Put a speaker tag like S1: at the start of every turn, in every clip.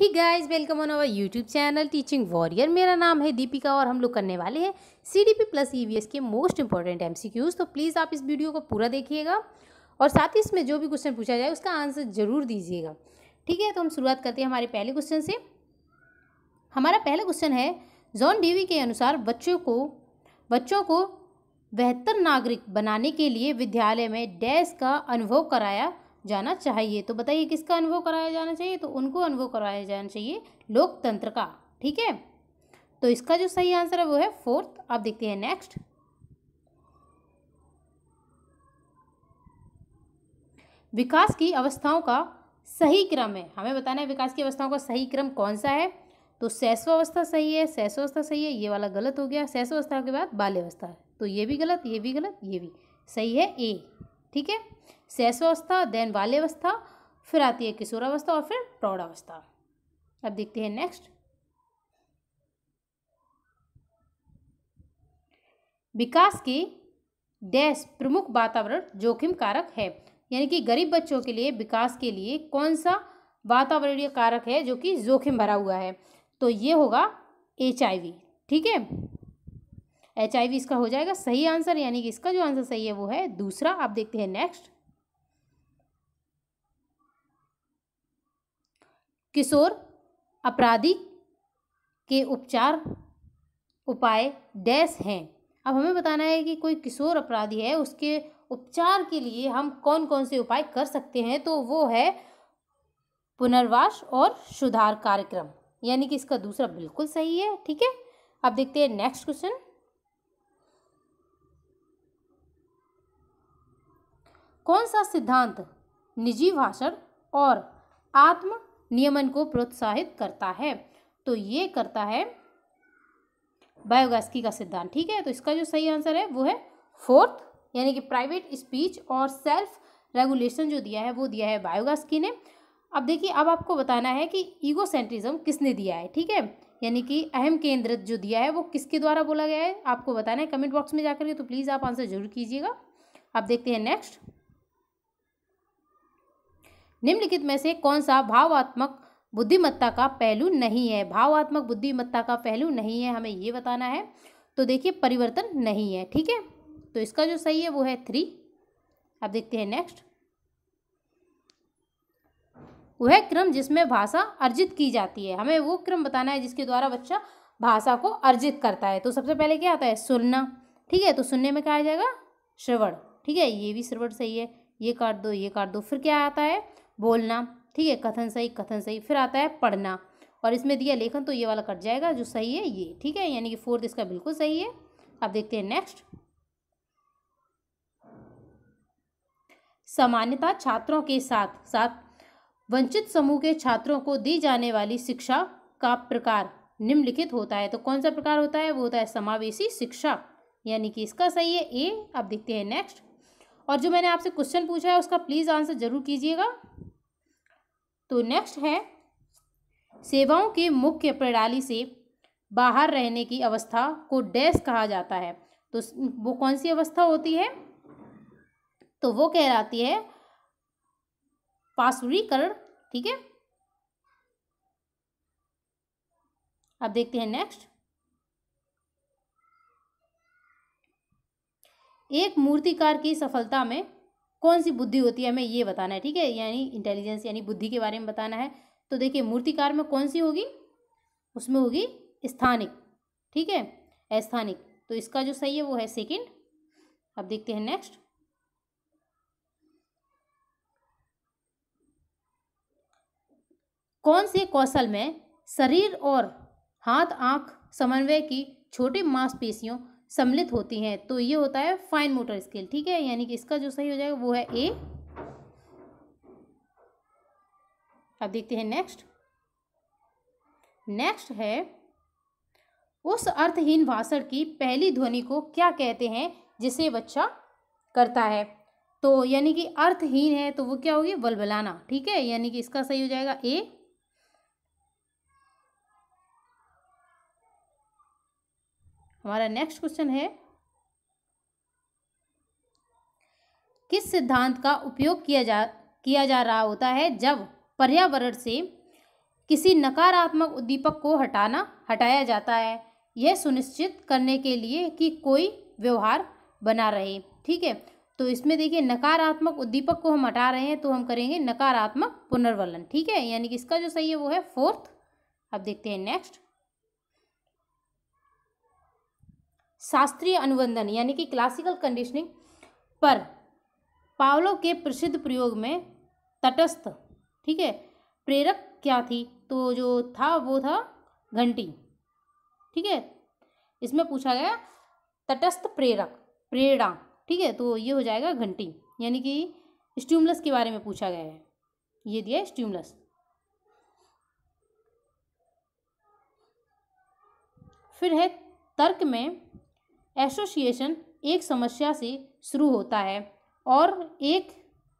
S1: he guys welcome on our YouTube channel teaching warrior मेरा नाम है दीपिका और हम लोग करने वाले हैं C D P plus E V S के most important M C Qs तो प्लीज़ आप इस वीडियो को पूरा देखिएगा और साथ ही इसमें जो भी क्वेश्चन पूछा जाए उसका आंसर ज़रूर दीजिएगा ठीक है तो हम शुरुआत करते हैं हमारे पहले क्वेश्चन से हमारा पहला क्वेश्चन है जॉन डेवी के अनुसार बच्चों को बच्चों को बेहतर नागरिक बनाने के लिए विद्यालय में डैश का अनुभव कराया जाना चाहिए तो बताइए किसका अनुभव कराया जाना चाहिए तो उनको अनुभव कराया जाना चाहिए लोकतंत्र का ठीक है तो इसका जो सही आंसर है वो है फोर्थ आप देखते हैं नेक्स्ट विकास की अवस्थाओं का सही क्रम है हमें बताना है विकास की अवस्थाओं का सही क्रम कौन सा है तो अवस्था सही है अवस्था सही है ये वाला गलत हो गया अवस्था के बाद बाल्यवस्था तो ये भी गलत ये भी गलत ये भी सही है ए ठीक है शैशवावस्था देन बाल्यावस्था फिर आती है किशोरावस्था और फिर प्रौढ़ावस्था अब देखते हैं नेक्स्ट विकास के डैश प्रमुख वातावरण जोखिम कारक है यानी कि गरीब बच्चों के लिए विकास के लिए कौन सा वातावरणीय कारक है जो कि जोखिम भरा हुआ है तो ये होगा एच ठीक है एच आई वी इसका हो जाएगा सही आंसर यानी कि इसका जो आंसर सही है वो है दूसरा आप देखते हैं नेक्स्ट किशोर अपराधी के उपचार उपाय डैश हैं अब हमें बताना है कि कोई किशोर अपराधी है उसके उपचार के लिए हम कौन कौन से उपाय कर सकते हैं तो वो है पुनर्वास और सुधार कार्यक्रम यानी कि इसका दूसरा बिल्कुल सही है ठीक है अब देखते हैं नेक्स्ट क्वेश्चन कौन सा सिद्धांत निजी भाषण और आत्म नियमन को प्रोत्साहित करता है तो ये करता है बायोगास्की का सिद्धांत ठीक है तो इसका जो सही आंसर है वो है फोर्थ यानी कि प्राइवेट स्पीच और सेल्फ रेगुलेशन जो दिया है वो दिया है बायोगास्की ने अब देखिए अब आपको बताना है कि ईगोसेंट्रिज्म किसने दिया है ठीक है यानी कि अहम केंद्रित जो दिया है वो किसके द्वारा बोला गया है आपको बताना है कमेंट बॉक्स में जाकर के तो प्लीज़ आप आंसर जरूर कीजिएगा अब देखते हैं नेक्स्ट निम्नलिखित में से कौन सा भावात्मक बुद्धिमत्ता का पहलू नहीं है भावात्मक बुद्धिमत्ता का पहलू नहीं है हमें ये बताना है तो देखिए परिवर्तन नहीं है ठीक है तो इसका जो सही है वो है थ्री अब देखते हैं नेक्स्ट वह क्रम जिसमें भाषा अर्जित की जाती है हमें वो क्रम बताना है जिसके द्वारा बच्चा भाषा को अर्जित करता है तो सबसे पहले क्या आता है सुनना ठीक है तो सुनने में क्या आ जाएगा श्रवण ठीक है ये भी श्रवण सही है ये काट दो ये काट दो फिर क्या आता है बोलना ठीक है कथन सही कथन सही फिर आता है पढ़ना और इसमें दिया लेखन तो ये वाला कट जाएगा जो सही है ये ठीक है यानी कि फोर्थ इसका बिल्कुल सही है अब देखते हैं नेक्स्ट सामान्यता छात्रों के साथ साथ वंचित समूह के छात्रों को दी जाने वाली शिक्षा का प्रकार निम्नलिखित होता है तो कौन सा प्रकार होता है वो होता है समावेशी शिक्षा यानी कि इसका सही है ए अब देखते हैं नेक्स्ट और जो मैंने आपसे क्वेश्चन पूछा है उसका प्लीज़ आंसर जरूर कीजिएगा तो नेक्स्ट है सेवाओं के मुख्य प्रणाली से बाहर रहने की अवस्था को डैश कहा जाता है तो वो कौन सी अवस्था होती है तो वो कहलाती है पासवरीकरण ठीक है अब देखते हैं नेक्स्ट एक मूर्तिकार की सफलता में कौन सी बुद्धि होती है हमें ये बताना है ठीक है यानी इंटेलिजेंस यानी बुद्धि के बारे में बताना है तो देखिए मूर्तिकार में कौन सी होगी उसमें होगी स्थानिक ठीक है स्थानिक तो इसका जो सही है वो है सेकंड अब देखते हैं नेक्स्ट कौन से कौशल में शरीर और हाथ आंख समन्वय की छोटे मांसपेशियों सम्मिलित होती हैं तो ये होता है फाइन मोटर स्केल ठीक है यानी कि इसका जो सही हो जाएगा वो है ए अब देखते हैं नेक्स्ट नेक्स्ट है उस अर्थहीन भाषण की पहली ध्वनि को क्या कहते हैं जिसे बच्चा करता है तो यानी कि अर्थहीन है तो वो क्या होगी बलबलाना ठीक है यानी कि इसका सही हो जाएगा ए हमारा नेक्स्ट क्वेश्चन है किस सिद्धांत का उपयोग किया जा किया जा रहा होता है जब पर्यावरण से किसी नकारात्मक उद्दीपक को हटाना हटाया जाता है यह सुनिश्चित करने के लिए कि कोई व्यवहार बना रहे ठीक है तो इसमें देखिए नकारात्मक उद्दीपक को हम हटा रहे हैं तो हम करेंगे नकारात्मक पुनर्वलन ठीक है यानी कि इसका जो सही है वो है फोर्थ अब देखते हैं नेक्स्ट शास्त्रीय अनुबंधन यानी कि क्लासिकल कंडीशनिंग पर पावलो के प्रसिद्ध प्रयोग में तटस्थ ठीक है प्रेरक क्या थी तो जो था वो था घंटी ठीक है इसमें पूछा गया तटस्थ प्रेरक प्रेरणा ठीक है तो ये हो जाएगा घंटी यानी कि स्ट्यूमलस के बारे में पूछा गया है ये दिया स्ट्यूमलस फिर है तर्क में एसोसिएशन एक समस्या से शुरू होता है और एक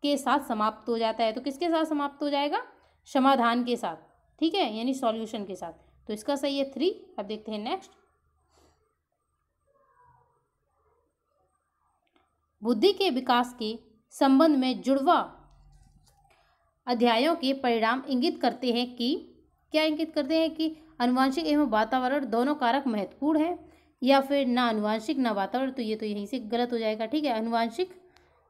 S1: के साथ समाप्त हो जाता है तो किसके साथ समाप्त हो जाएगा समाधान के साथ ठीक है यानी सॉल्यूशन के साथ तो इसका सही है थ्री अब देखते हैं नेक्स्ट बुद्धि के विकास के संबंध में जुड़वा अध्यायों के परिणाम इंगित करते हैं कि क्या इंगित करते हैं कि अनुवांशिक एवं वातावरण दोनों कारक महत्वपूर्ण हैं या फिर ना अनुवांशिक ना वातावरण तो ये तो यहीं से गलत हो जाएगा ठीक है अनुवांशिक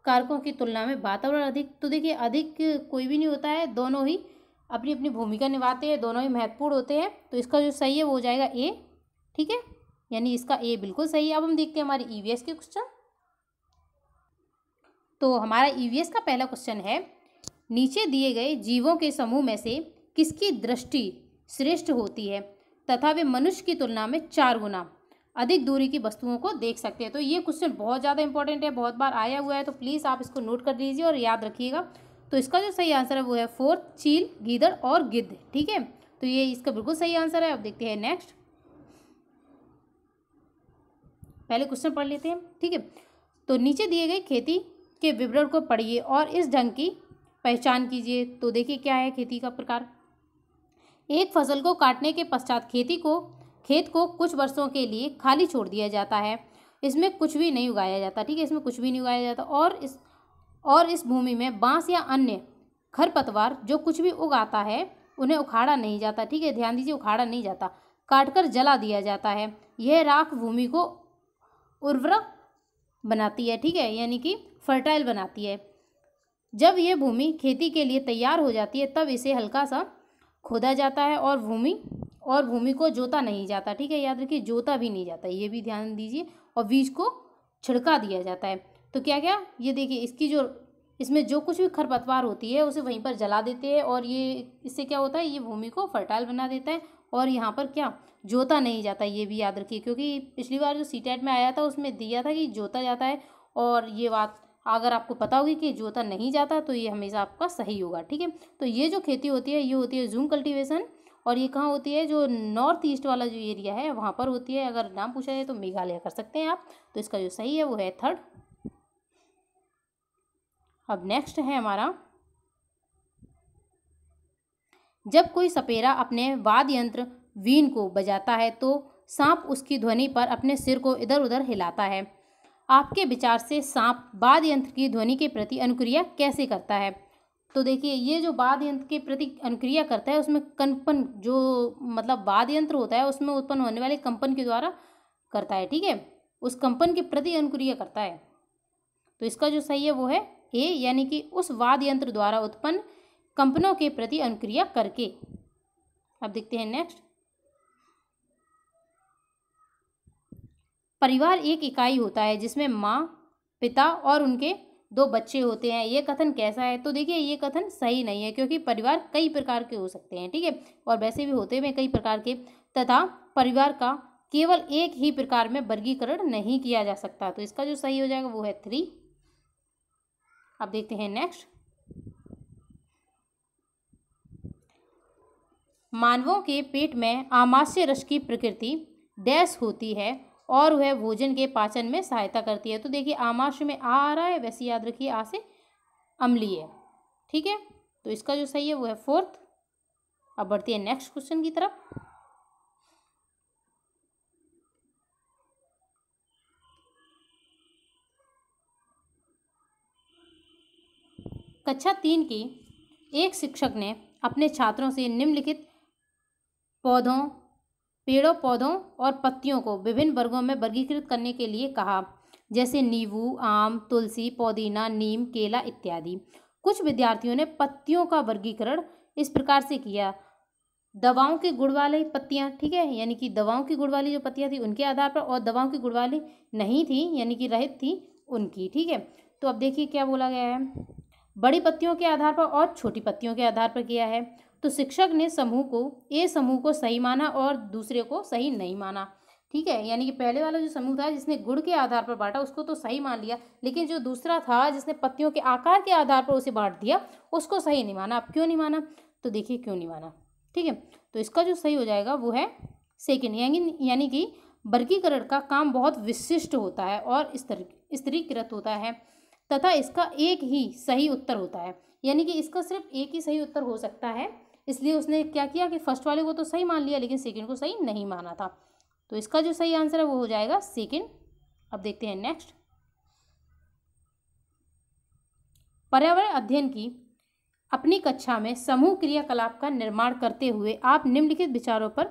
S1: कारकों की तुलना में वातावरण अधिक तो देखिए अधिक कोई भी नहीं होता है दोनों ही अपनी अपनी भूमिका निभाते हैं दोनों ही महत्वपूर्ण होते हैं तो इसका जो सही है वो हो जाएगा ए ठीक है यानी इसका ए बिल्कुल सही है अब हम देखते हैं हमारे ई e के क्वेश्चन तो हमारा ई e का पहला क्वेश्चन है नीचे दिए गए जीवों के समूह में से किसकी दृष्टि श्रेष्ठ होती है तथा वे मनुष्य की तुलना में चार गुना अधिक दूरी की वस्तुओं को देख सकते हैं तो ये क्वेश्चन बहुत ज़्यादा इंपॉर्टेंट है बहुत बार आया हुआ है तो प्लीज़ आप इसको नोट कर लीजिए और याद रखिएगा तो इसका जो सही आंसर है वो है फोर्थ चील गीदड़ और गिद्ध ठीक है तो ये इसका बिल्कुल सही आंसर है अब देखते हैं नेक्स्ट पहले क्वेश्चन पढ़ लेते हैं ठीक है तो नीचे दिए गए खेती के विवरण को पढ़िए और इस ढंग की पहचान कीजिए तो देखिए क्या है खेती का प्रकार एक फसल को काटने के पश्चात खेती को खेत को कुछ वर्षों के लिए खाली छोड़ दिया जाता है इसमें कुछ भी नहीं उगाया जाता ठीक है इसमें कुछ भी नहीं उगाया जाता और इस और इस भूमि में बांस या अन्य खरपतवार जो कुछ भी उगाता है उन्हें उखाड़ा नहीं जाता ठीक है ध्यान दीजिए उखाड़ा नहीं जाता काटकर जला दिया जाता है यह राख भूमि को उर्वरक बनाती है ठीक है यानी कि फर्टाइल बनाती है जब यह भूमि खेती के लिए तैयार हो जाती है तब इसे हल्का सा खोदा जाता है और भूमि और भूमि को जोता नहीं जाता ठीक है याद रखिए जोता भी नहीं जाता ये भी ध्यान दीजिए और बीज को छिड़का दिया जाता है तो क्या क्या ये देखिए इसकी जो इसमें जो कुछ भी खरपतवार होती है उसे वहीं पर जला देते हैं और ये इससे क्या होता है ये भूमि को फर्टाइल बना देता है और यहाँ पर क्या जोता नहीं जाता ये भी याद रखिए क्योंकि पिछली बार जो सी में आया था उसमें दिया था कि जोता जाता है और ये बात अगर आपको पता होगी कि जोता नहीं जाता तो ये हमेशा आपका सही होगा ठीक है तो ये जो खेती होती है ये होती है जूम कल्टिवेशन और ये कहाँ होती है जो नॉर्थ ईस्ट वाला जो एरिया है वहाँ पर होती है अगर नाम पूछा जाए तो मेघालय कर सकते हैं आप तो इसका जो सही है वो है थर्ड अब नेक्स्ट है हमारा जब कोई सपेरा अपने वाद्य यंत्र वीन को बजाता है तो सांप उसकी ध्वनि पर अपने सिर को इधर उधर हिलाता है आपके विचार से सांप वाद्य यंत्र की ध्वनि के प्रति अनुक्रिया कैसे करता है तो देखिए ये जो वाद यंत्र के प्रति अनुक्रिया करता है उसमें कंपन जो मतलब वाद यंत्र होता है उसमें उत्पन्न होने वाले कंपन के द्वारा करता है ठीक है उस कंपन के प्रति अनुक्रिया करता है तो इसका जो सही है वो है ए यानी कि उस वाद यंत्र द्वारा उत्पन्न कंपनों के प्रति अनुक्रिया करके अब देखते हैं नेक्स्ट परिवार एक इकाई होता है जिसमें माँ पिता और उनके दो बच्चे होते हैं ये कथन कैसा है तो देखिए ये कथन सही नहीं है क्योंकि परिवार कई प्रकार के हो सकते हैं ठीक है और वैसे भी होते हुए कई प्रकार के तथा परिवार का केवल एक ही प्रकार में वर्गीकरण नहीं किया जा सकता तो इसका जो सही हो जाएगा वो है थ्री अब देखते हैं नेक्स्ट मानवों के पेट में आमाशय रस की प्रकृति डैश होती है और वह भोजन के पाचन में सहायता करती है तो देखिए आमाश में आ आ रहा है वैसे याद रखिए आ से अम्लीय ठीक है तो इसका जो सही है वो है फोर्थ अब बढ़ती है नेक्स्ट क्वेश्चन की तरफ कक्षा तीन की एक शिक्षक ने अपने छात्रों से निम्नलिखित पौधों पेड़ों पौधों और पत्तियों को विभिन्न वर्गों में वर्गीकृत करने के लिए कहा जैसे नींबू आम तुलसी पुदीना नीम केला इत्यादि कुछ विद्यार्थियों ने पत्तियों का वर्गीकरण इस प्रकार से किया दवाओं के गुड़ वाले पत्तियाँ ठीक है यानी कि दवाओं की गुड़ वाली जो पत्तियाँ थी उनके आधार पर और दवाओं की गुड़ वाली नहीं थी यानी कि रहित थी उनकी ठीक है तो अब देखिए क्या बोला गया है बड़ी पत्तियों के आधार पर और छोटी पत्तियों के आधार पर किया है तो शिक्षक ने समूह को ए समूह को सही माना और दूसरे को सही नहीं माना ठीक है यानी कि पहले वाला जो समूह था जिसने गुड़ के आधार पर बांटा उसको तो सही मान लिया लेकिन जो दूसरा था जिसने पत्तियों के आकार के आधार पर उसे बांट दिया उसको सही नहीं माना अब क्यों नहीं माना तो देखिए क्यों नहीं माना ठीक है तो इसका जो सही हो जाएगा वो है सेकेंड यानी यानी कि वर्गीकरण का काम बहुत विशिष्ट होता है और स्त्रीकृत होता है तथा इसका एक ही सही उत्तर होता है यानी कि इसका सिर्फ एक ही सही उत्तर हो सकता है इसलिए उसने क्या किया कि फर्स्ट वाले को तो सही मान लिया लेकिन सेकेंड को सही नहीं माना था तो इसका जो सही आंसर है वो हो जाएगा सेकेंड अब देखते हैं नेक्स्ट पर्यावरण अध्ययन की अपनी कक्षा में समूह क्रियाकलाप का निर्माण करते हुए आप निम्नलिखित विचारों पर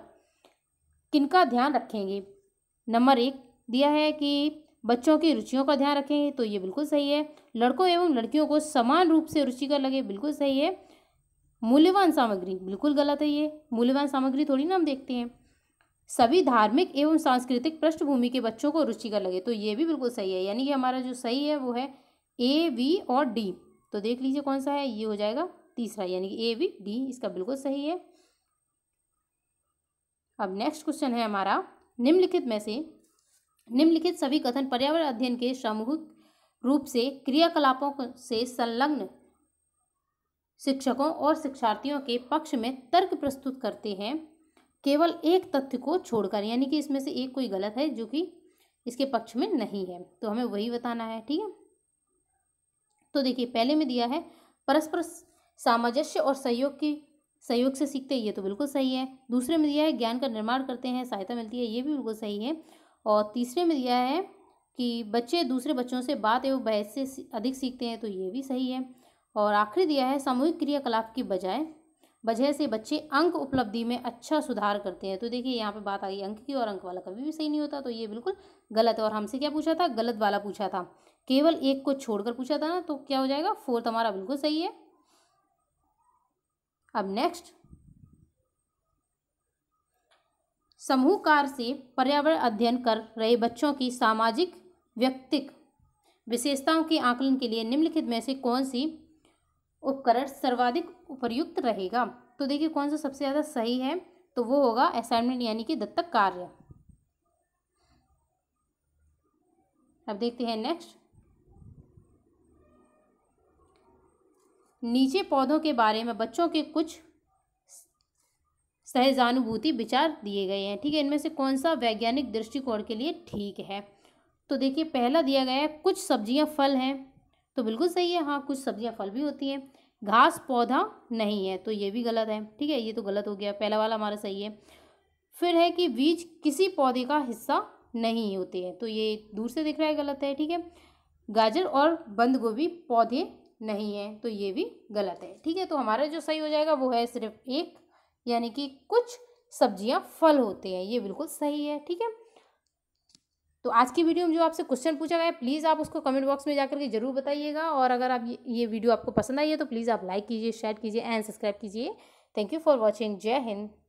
S1: किनका ध्यान रखेंगे नंबर एक दिया है कि बच्चों की रुचियों का ध्यान रखेंगे तो ये बिल्कुल सही है लड़कों एवं लड़कियों को समान रूप से रुचि का लगे बिल्कुल सही है मूल्यवान सामग्री बिल्कुल गलत है ये मूल्यवान सामग्री थोड़ी ना हम देखते हैं सभी धार्मिक एवं सांस्कृतिक पृष्ठभूमि के बच्चों को रुचिकर लगे तो ये भी बिल्कुल सही है यानी कि हमारा जो सही है वो है ए बी और डी तो देख लीजिए कौन सा है ये हो जाएगा तीसरा यानी कि ए बी डी इसका बिल्कुल सही है अब नेक्स्ट क्वेश्चन है हमारा निम्नलिखित में से निम्नलिखित सभी कथन पर्यावरण अध्ययन के सामूहिक रूप से क्रियाकलापों से संलग्न शिक्षकों और शिक्षार्थियों के पक्ष में तर्क प्रस्तुत करते हैं केवल एक तथ्य को छोड़कर यानी कि इसमें से एक कोई गलत है जो कि इसके पक्ष में नहीं है तो हमें वही बताना है ठीक है तो देखिए पहले में दिया है परस्पर सामंजस्य और सहयोग की सहयोग से सीखते हैं ये तो बिल्कुल सही है दूसरे में दिया है ज्ञान का निर्माण करते हैं सहायता मिलती है ये भी बिल्कुल सही है और तीसरे में दिया है कि बच्चे दूसरे बच्चों से बात एवं बहस से अधिक सीखते हैं तो ये भी सही है और आखिरी दिया है सामूहिक क्रियाकलाप की बजाय वजह से बच्चे अंक उपलब्धि में अच्छा सुधार करते हैं तो देखिए यहाँ पे बात आ गई अंक की और अंक वाला कभी भी सही नहीं होता तो ये बिल्कुल गलत है और हमसे क्या पूछा था गलत वाला पूछा था केवल एक को छोड़कर पूछा था ना तो क्या हो जाएगा फोर्थ हमारा बिल्कुल सही है अब नेक्स्ट समूह कार्य से पर्यावरण अध्ययन कर रहे बच्चों की सामाजिक व्यक्तिक विशेषताओं के आकलन के लिए निम्नलिखित में से कौन सी उपकरण सर्वाधिक उपयुक्त रहेगा तो देखिए कौन सा सबसे ज़्यादा सही है तो वो होगा असाइनमेंट यानी कि दत्तक कार्य अब देखते हैं नेक्स्ट नीचे पौधों के बारे में बच्चों के कुछ सहजानुभूति विचार दिए गए हैं ठीक है इनमें से कौन सा वैज्ञानिक दृष्टिकोण के लिए ठीक है तो देखिए पहला दिया गया है कुछ सब्जियां फल हैं तो बिल्कुल सही है हाँ कुछ सब्जियाँ फल भी होती हैं घास पौधा नहीं है तो ये भी गलत है ठीक है ये तो गलत हो गया पहला वाला हमारा सही है फिर है कि बीज किसी पौधे का हिस्सा नहीं होते हैं तो ये दूर से दिख रहा है गलत है ठीक है गाजर और बंद गोभी पौधे नहीं है तो ये भी गलत है ठीक है तो हमारा जो सही हो जाएगा वो है सिर्फ एक यानी कि कुछ सब्जियां फल होते हैं ये बिल्कुल सही है ठीक है तो आज की वीडियो में जो आपसे क्वेश्चन पूछा गया है प्लीज़ आप उसको कमेंट बॉक्स में जाकर के जरूर बताइएगा और अगर आप ये, ये वीडियो आपको पसंद आई है तो प्लीज़ आप लाइक कीजिए शेयर कीजिए एंड सब्सक्राइब कीजिए थैंक यू फॉर वॉचिंग जय हिंद